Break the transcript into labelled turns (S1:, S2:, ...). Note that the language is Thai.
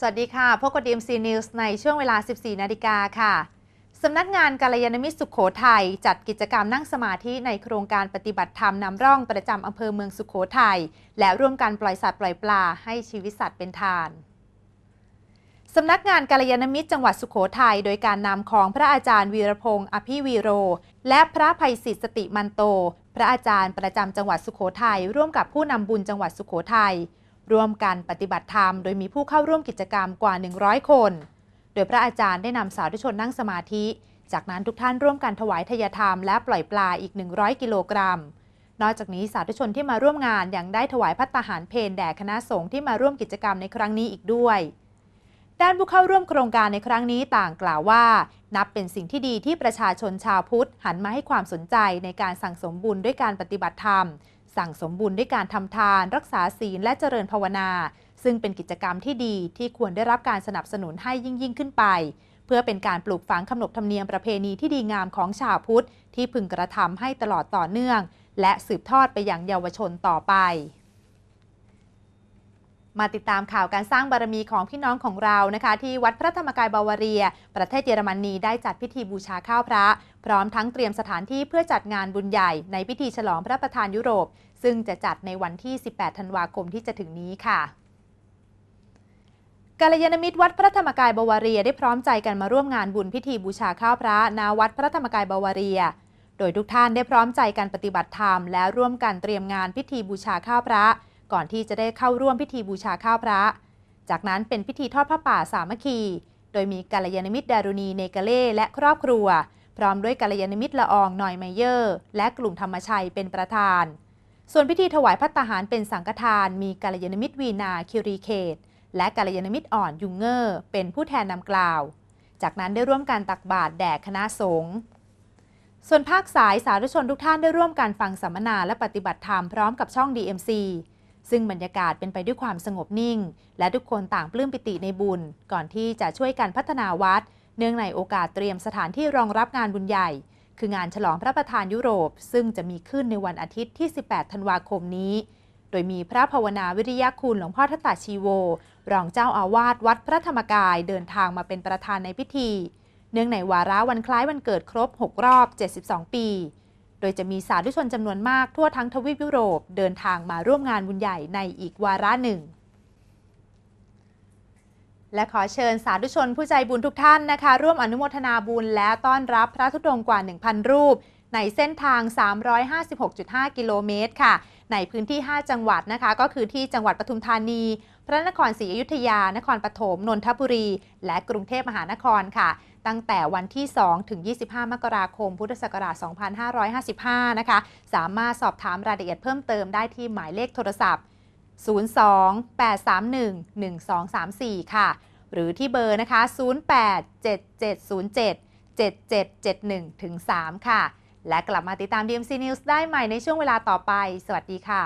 S1: สวัสดีค่ะ พบกับดีมซีนิวส์ในช่วงเวลา 14 นาฬิกาค่ะ สำนักงานกาลยานมิตรสุขโขทัยจัดกิจกรรมนั่งสมาธิ ในโครงการปฏิบัติธรรมนำร่องประจำอำเภอเมืองสุขโขทัย และร่วมกันปล่อยสัตว์ปล่อยปลาให้ชีวิตสัตว์เป็นทาน สำนักงานกาลยานมิตรจังหวัดสุขโขทัยโดยการนำของพระอาจารย์วีรพงศ์อภิวีโร และพระภัยศิษสติมันโต พระอาจารย์ประจำจังหวัดสุขโขทัย ร่วมกับผู้นำบุญจังหวัดสุขโขทัยร่วมกันปฏิบัติธรรมโดยมีผู้เข้าร่วมกิจกรรมกว่า 100 คน โดยพระอาจารย์ได้นำสาธุชนนั่งสมาธิ จากนั้นทุกท่านร่วมกันถวายทยธรรมและปล่อยปลาอีก 100กิโลกรัม นอกจากนี้สาธุชนที่มาร่วมงานยังได้ถวายพัตตาหารเพนแด่คณะสงฆ์ที่มาร่วมกิจกรรมในครั้งนี้อีกด้วยด้านผู้เข้าร่วมโครงการในครั้งนี้ต่างกล่าวว่า นับเป็นสิ่งที่ดีที่ประชาชนชาวพุทธหันมาให้ความสนใจในการสั่งสมบุญด้วยการปฏิบัติธรรมสั่งสมบุญด้วยการทำทาน รักษาศีลและเจริญภาวนา ซึ่งเป็นกิจกรรมที่ดีที่ควรได้รับการสนับสนุนให้ยิ่งยิ่งขึ้นไป เพื่อเป็นการปลูกฝังขนบธรรมเนียมประเพณีที่ดีงามของชาวพุทธ ที่พึงกระทำให้ตลอดต่อเนื่อง และสืบทอดไปอย่างเยาวชนต่อไปมาติดตามข่าวการสร้างบารมีของพี่น้องของเรานะคะ ที่วัดพระธรรมกายบาวาเรีย ประเทศเยอรมนนีได้จัดพิธีบูชาข้าวพระ พร้อมทั้งเตรียมสถานที่เพื่อจัดงานบุญใหญ่ ในพิธีฉลองพระประธานยุโรป ซึ่งจะจัดในวันที่ 18 ธันวาคมที่จะถึงนี้ค่ะกาลยานมิตรวัดพระธรรมกายบาวาเรีย ได้พร้อมใจกันมาร่วมงานบุญพิธีบูชาข้าวพระนาวัดพระธรรมกายบาวาเรีย โดยทุกท่านได้พร้อมใจกันปฏิบัติธรรมและร่วมกันเตรียมงานพิธีบูชาข้าวพระก่อนที่จะได้เข้าร่วมพิธีบูชาข้าวพระ จากนั้นเป็นพิธีทอดผ้าป่าสามัคคี โดยมีกัลยาณมิตรดารุณีเนกเล่และครอบครัว พร้อมด้วยกัลยาณมิตรละอองนอยไมเยอร์ และกลุ่มธรรมชัยเป็นประธาน ส่วนพิธีถวายพัตตาหารเป็นสังฆทาน มีกัลยาณมิตรวีนาคิรีเขต และกัลยาณมิตรอ่อนยุงเงอร์เป็นผู้แทนนำกล่าว จากนั้นได้ร่วมการตักบาตรแด่คณะสงฆ์ ส่วนภาคสายสาธารณชนทุกท่านได้ร่วมการฟังสัมมนาและปฏิบัติธรรมพร้อมกับช่อง DMC ซึ่งบรรยากาศเป็นไปด้วยความสงบนิ่ง และทุกคนต่างปลื้มปิติในบุญ ก่อนที่จะช่วยกันพัฒนาวัดเนื่องในโอกาสเตรียมสถานที่รองรับงานบุญใหญ่ คืองานฉลองพระประธานยุโรป ซึ่งจะมีขึ้นในวันอาทิตย์ที่ 18 ธันวาคมนี้ โดยมีพระภาวนาวิริยะคุณหลวงพ่อทัตตาชีโว รองเจ้าอาวาสวัดพระธรรมกายเดินทางมาเป็นประธานในพิธี เนื่องในวาระวันคล้ายวันเกิดครบ 6 รอบ 72 ปีดยจะมีสาธุชนจำนวนมากทั่วทั้งทวีปยุโรปเดินทางมาร่วมงานบุญใหญ่ในอีกวาระหนึ่ง และขอเชิญสาธุชนผู้ใจบุญทุกท่านนะคะ ร่วมอนุโมทนาบุญและต้อนรับพระธุดงกว่า 1,000 รูป ในเส้นทาง 356.5 กิโลเมตรค่ะ ในพื้นที่ 5 จังหวัดนะคะ ก็คือที่จังหวัดปทุมธานีพระนครศรีอยุธยา นครปฐม นนทบุรี และกรุงเทพมหานครค่ะ ตั้งแต่วันที่ 2 ถึง 25 มกราคม พุทธศักราช2555 นะคะ สามารถสอบถามรายละเอียดเพิ่มเติมได้ที่หมายเลขโทรศัพท์ 028311234 ค่ะ หรือที่เบอร์นะคะ 087707 7771ถึง3ค่ะ และกลับมาติดตาม DMC News ได้ใหม่ในช่วงเวลาต่อไป สวัสดีค่ะ